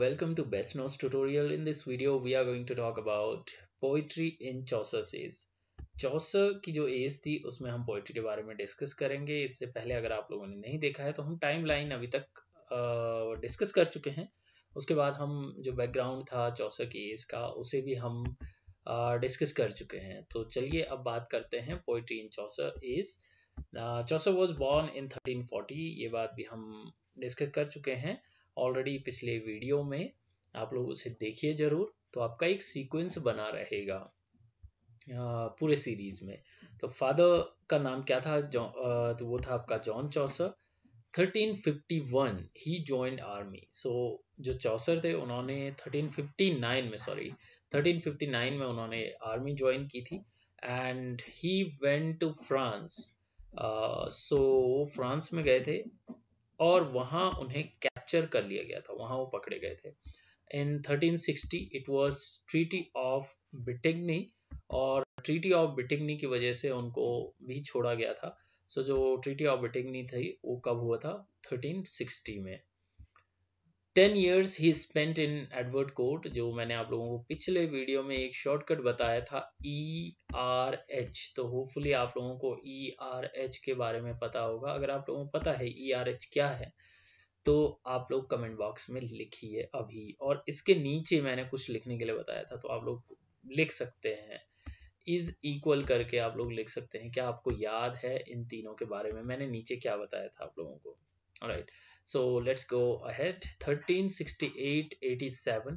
welcome to Best Notes tutorial. In this video, we are going to talk about poetry in Chaucer's age. चौसर की जो as थी उसमें हम poetry के बारे में डिस्कस करेंगे इससे पहले अगर आप लोगों ने नहीं देखा है तो हम टाइम अभी तक डिस्कस कर चुके हैं उसके बाद हम जो बैकग्राउंड था चौसर की एज का उसे भी हम डिस्कस कर चुके हैं तो चलिए अब बात करते हैं poetry in Chaucer age Chaucer was born in thirteen forty ये बात भी हम डिस्कस कर चुके हैं ऑलरेडी पिछले वीडियो में आप लोग उसे देखिए जरूर तो आपका एक सीक्वेंस बना रहेगा पूरे सीरीज में तो फादर का नाम क्या था तो वो था आपका John Chaucer 1351 he join army so जो चौसर थे उन्होंने 1359 में सॉरी 1359 में उन्होंने आर्मी ज्वाइन की थी and he went to France so France में गए थे और वहाँ उन्हें कैप्चर कर लिया गया था वहां वो पकड़े गए थे in 1360 it was treaty of Bretigny और ट्रीटी ऑफ बिटिग्नी की वजह से उनको भी छोड़ा गया था सो so, जो ट्रीटी ऑफ बिटिग्नी थी वो कब हुआ था 1360 में ten years he spent in Edward court जो मैंने आप लोगों को पिछले वीडियो में एक शॉर्टकट बताया था ई आर एच तो होपफुली आप लोगों को ई आर एच के बारे में पता होगा अगर आप लोगों को पता है ई आर एच क्या है तो आप लोग कमेंट बॉक्स में लिखिए अभी और इसके नीचे मैंने कुछ लिखने के लिए बताया था तो आप लोग लिख सकते हैं इज इक्वल करके आप लोग लिख सकते हैं क्या आपको याद है इन तीनों के बारे में मैंने नीचे क्या बताया था आप लोगों को right so let's go ahead 1368 87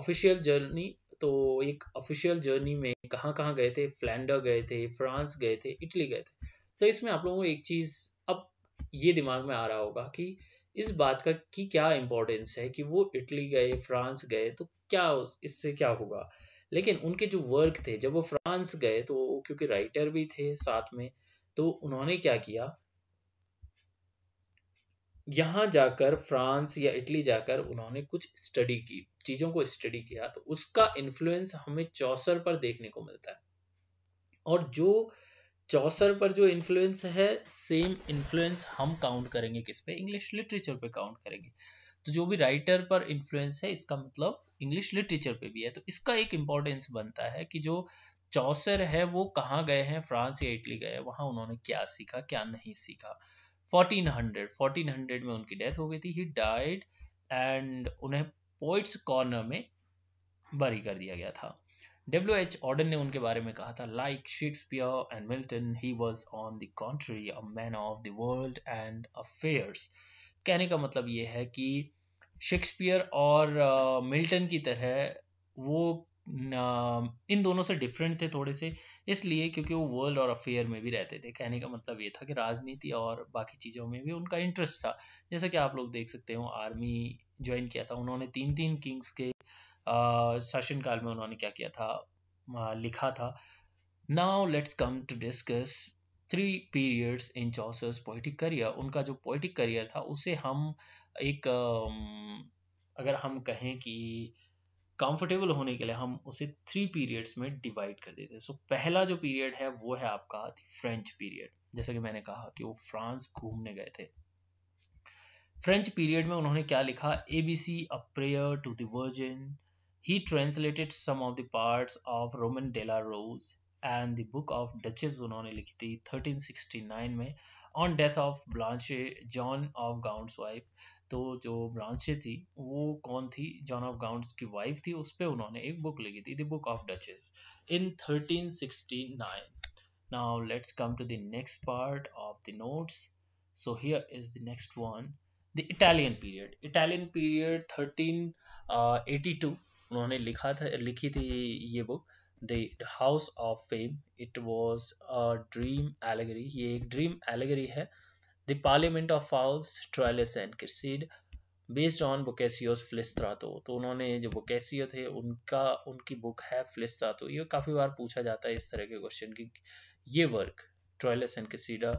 official journey तो एक ऑफिशियल जर्नी में कहाँ कहाँ गए थे फ्लैंडर गए थे फ्रांस गए थे इटली गए थे तो इसमें आप लोगों को एक चीज़ अब ये दिमाग में आ रहा होगा कि इस बात का कि क्या इम्पोर्टेंस है कि वो इटली गए फ्रांस गए तो क्या इससे क्या होगा लेकिन उनके जो वर्क थे जब वो फ्रांस गए तो क्योंकि राइटर भी थे साथ में तो उन्होंने क्या किया यहाँ जाकर फ्रांस या इटली जाकर उन्होंने कुछ स्टडी की चीज़ों को स्टडी किया तो उसका इन्फ्लुएंस हमें चौसर पर देखने को मिलता है और जो चौसर पर जो इन्फ्लुएंस है सेम इन्फ्लुएंस हम काउंट करेंगे किस पे इंग्लिश लिटरेचर पे काउंट करेंगे तो जो भी राइटर पर इन्फ्लुएंस है इसका मतलब इंग्लिश लिटरेचर पे भी है तो इसका एक इम्पोर्टेंस बनता है कि जो चौसर है वो कहाँ गए हैं फ्रांस या इटली गए वहाँ उन्होंने क्या सीखा क्या नहीं सीखा 1400 1400 में उनकी डेथ हो गई थी ही डाइड एंड उन्हें पोइट्स कॉर्नर में बरी कर दिया गया था डब्ल्यू एच ऑर्डन ने उनके बारे में कहा था like Shakespeare and Milton he was on the contrary a man of the world and affairs कहने का मतलब ये है कि शेक्सपियर और मिल्टन uh, की तरह वो uh, इन दोनों से डिफरेंट थे थोड़े से इसलिए क्योंकि वो वर्ल्ड और अफेयर में भी रहते थे कहने का मतलब ये था कि राजनीति और बाकी चीज़ों में भी उनका इंटरेस्ट था जैसा कि आप लोग देख सकते हो आर्मी ज्वाइन किया था उन्होंने तीन तीन किंग्स के काल में उन्होंने क्या किया था लिखा था now let's come to discuss three periods in Chaucer's poetic career उनका जो पोइटिक करियर था उसे हम एक अगर हम कहें कि कंफर्टेबल होने के लिए हम उसे थ्री पीरियड्स में डिवाइड कर देते हैं सो पहला जो पीरियड है वो है आपका फ्रेंच पीरियड जैसा कि मैंने कहा कि वो फ्रांस घूमने गए थे फ्रेंच पीरियड में उन्होंने क्या लिखा एबीसी अ प्रेयर टू दर्जन He translated some of the parts of Roman de la Rose and the Book of Duchess उन्होंने लिखी थी 1369 में On death of Blanche, John of Gaunt's wife. तो जो Blanche थी वो कौन थी John of गाउंट्स की wife थी उस उन्होंने एक book लिखी थी The book of Duchess. In 1369 now let's come to the next part of the notes so here is the next one the italian period italian period 1382 uh, उन्होंने लिखा था लिखी थी ये book the house of fame it was a dream allegory ये एक dream allegory है the parliament of fowls Troilus and Criseyde based on Boccaccio's Filostrato तो उन्होंने जो बुकेसियो थे उनका उनकी बुक है फ्लिस्त्रातो ये काफ़ी बार पूछा जाता है इस तरह के क्वेश्चन की ये वर्क ट्रॉयलेस एंड क्रिसीडा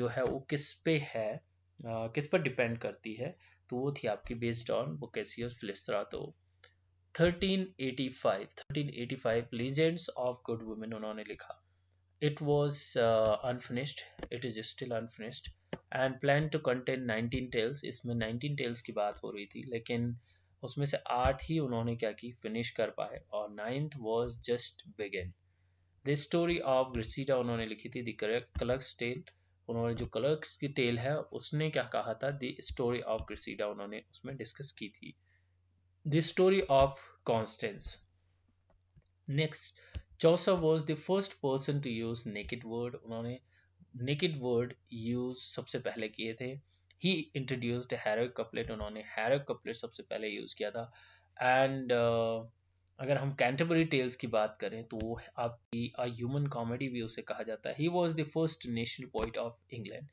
जो है वो किस पे है आ, किस पर डिपेंड करती है तो वो थी आपकी based on Boccaccio's Filostrato 1385 1385 legends of good women उन्होंने लिखा it was unfinished it is still unfinished and plan to contain 19 tales इसमें 19 टेल्स की बात हो रही थी लेकिन उसमें से आठ ही उन्होंने क्या की फिनिश कर पाए और ninth was just begin the story of Griselda उन्होंने लिखी थी द टेल उन्होंने जो कलर्स की टेल है उसने क्या कहा था दी स्टोरी ऑफ ग्रिसीडा उन्होंने उसमें डिस्कस की थी The story of Constance. Next, Chaucer was the first person to use naked word उन्होंने naked word use सबसे पहले किए थे ही इंट्रोड्यूस्ड हैरर कपलेट उन्होंने हैरर कपलेट सबसे पहले यूज किया था एंड uh, अगर हम कैंटरबरी टेल्स की बात करें तो वो आपकी ह्यूमन कॉमेडी भी उसे कहा जाता है he was the first national poet of England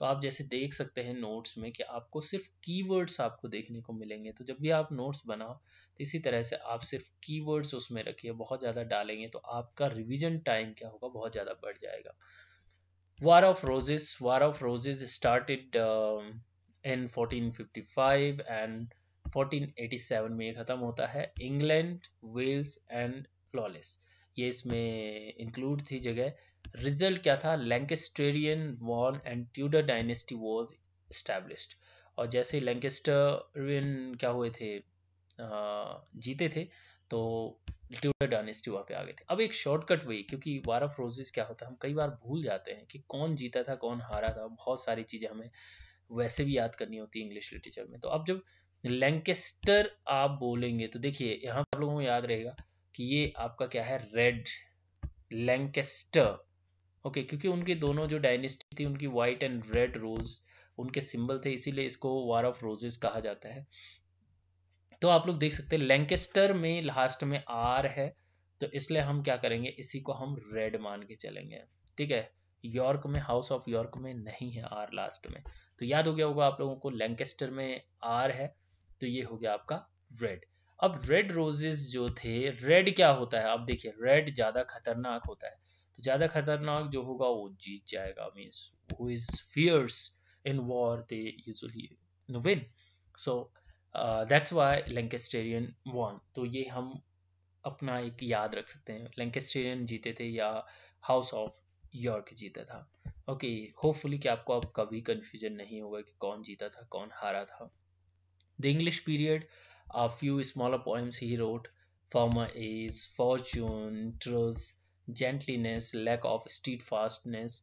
तो आप जैसे देख सकते हैं नोट्स में कि आपको सिर्फ कीवर्ड्स आपको देखने को मिलेंगे तो जब भी आप नोट्स बनाओ तो इसी तरह से आप सिर्फ कीवर्ड्स उसमें रखिए बहुत ज़्यादा डालेंगे तो आपका रिविजन टाइम क्या होगा बहुत ज़्यादा बढ़ जाएगा war of roses war of roses started in 1455 and 1487 में ये ख़त्म होता है इंग्लैंड वेल्स एंड फ्लॉलेस ये इसमें इंक्लूड थी जगह रिजल्ट क्या था Lancastrian won and Tudor dynasty was established और जैसे लैंकेस्टरियन क्या हुए थे जीते थे तो ट्यूडर डायनेस्टी वहाँ पे आ गए थे अब एक शॉर्टकट वही क्योंकि वार ऑफ रोजेज क्या होता है हम कई बार भूल जाते हैं कि कौन जीता था कौन हारा था बहुत सारी चीज़ें हमें वैसे भी याद करनी होती है इंग्लिश लिटरेचर में तो अब जब लैंकेस्टर आप बोलेंगे तो देखिए यहाँ आप लोगों को याद रहेगा कि ये आपका क्या है रेड लैंकेस्टर ओके क्योंकि उनके दोनों जो डायनेस्टी थी उनकी व्हाइट एंड रेड रोज उनके सिंबल थे इसीलिए इसको वार ऑफ रोजेज कहा जाता है तो आप लोग देख सकते हैं लैंकेस्टर में लास्ट में आर है तो इसलिए हम क्या करेंगे इसी को हम रेड मान के चलेंगे ठीक है यॉर्क में हाउस ऑफ यॉर्क में नहीं है आर लास्ट में तो याद हो गया होगा आप लोगों को लैंकेस्टर में आर है तो ये हो गया आपका रेड अब रेड रोजेस जो थे रेड क्या होता है अब देखिए रेड ज़्यादा खतरनाक होता है तो ज़्यादा खतरनाक जो होगा वो जीत जाएगा means who is fierce in war they usually win so that's why Lancastrian won तो ये हम अपना एक याद रख सकते हैं लैंकेस्टेरियन जीते थे या हाउस ऑफ यॉर्क जीता था ओके होपफुली कि आपको अब कभी कन्फ्यूजन नहीं होगा कि कौन जीता था कौन हारा था the English period A few smaller poems he wrote, former is Fortune, Truth, Gentleness, Lack of Steadfastness,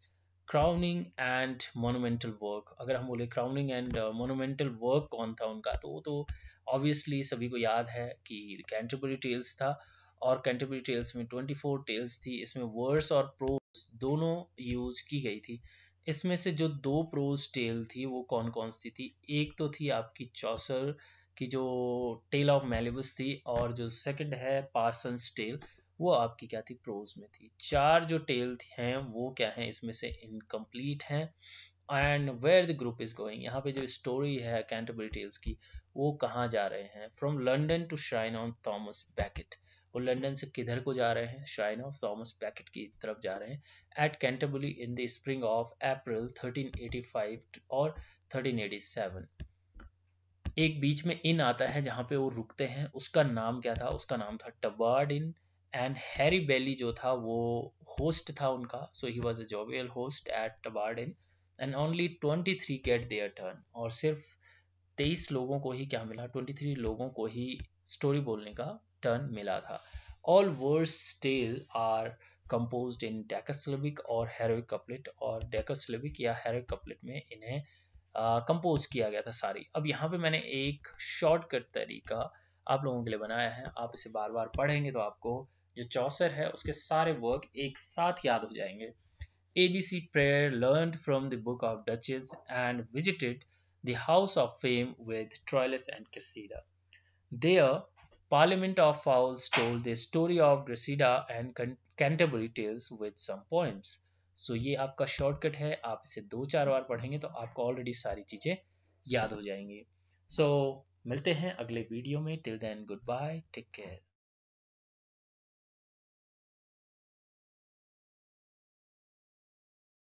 crowning and monumental work अगर हम बोले क्राउनिंग एंड मोनोमेंटल वर्क कौन था उनका तो वो तो ऑब्वियसली सभी को याद है कि कैंटरबरी टेल्स था और कैंटरबरी टेल्स में ट्वेंटी फोर टेल्स थी इसमें वर्स और प्रोज दोनों यूज की गई थी इसमें से जो दो प्रोज टेल थी वो कौन कौन सी थी एक तो थी आपकी चौसर की जो टेल ऑफ मेलिबस थी और जो सेकंड है पार्सन्स टेल वो आपकी क्या थी प्रोज में थी चार जो टेल हैं वो क्या है इसमें से इनकम्प्लीट हैं and where the group is going यहाँ पे जो स्टोरी है कैंटरबरी टेल्स की वो कहाँ जा रहे हैं from London to shrine of Thomas Becket वो लंडन से किधर को जा रहे हैं श्राइन ऑफ थॉमस बैकेट की तरफ जा रहे हैं at Canterbury in the spring of April 1385 और 1387 एक बीच में इन आता है जहाँ पे वो रुकते हैं उसका नाम क्या था उसका नाम था टबार्ड इन एंड हैरी बेली जो था वो होस्ट था उनका so he was a jovial host at Tabard inn and only twenty three get their turn और सिर्फ तेईस लोगों को ही क्या मिला ट्वेंटी थ्री लोगों को ही स्टोरी बोलने का टर्न मिला था all word tale are compose in decasyllabic और हेरोइक कपलेट और डेकासिलिबिक या हेरोइक कपलेट में इन्हें कंपोज किया गया था सारी अब यहाँ पे मैंने एक शॉर्टकट तरीका आप लोगों के लिए बनाया है आप इसे बार बार पढ़ेंगे तो आपको जो चौसर है उसके सारे वर्क एक साथ याद हो जाएंगे A B C prayer learn from the book of Duchess and visited the house of fame with Troilus and Criseyde there parliament of fowls told the story of Gracida and Canterbury tales with some poems. So ये आपका shortcut है आप इसे दो चार बार पढ़ेंगे तो आपको ऑलरेडी सारी चीज़ें याद हो जाएंगी सो so, मिलते हैं अगले वीडियो में till then goodbye take care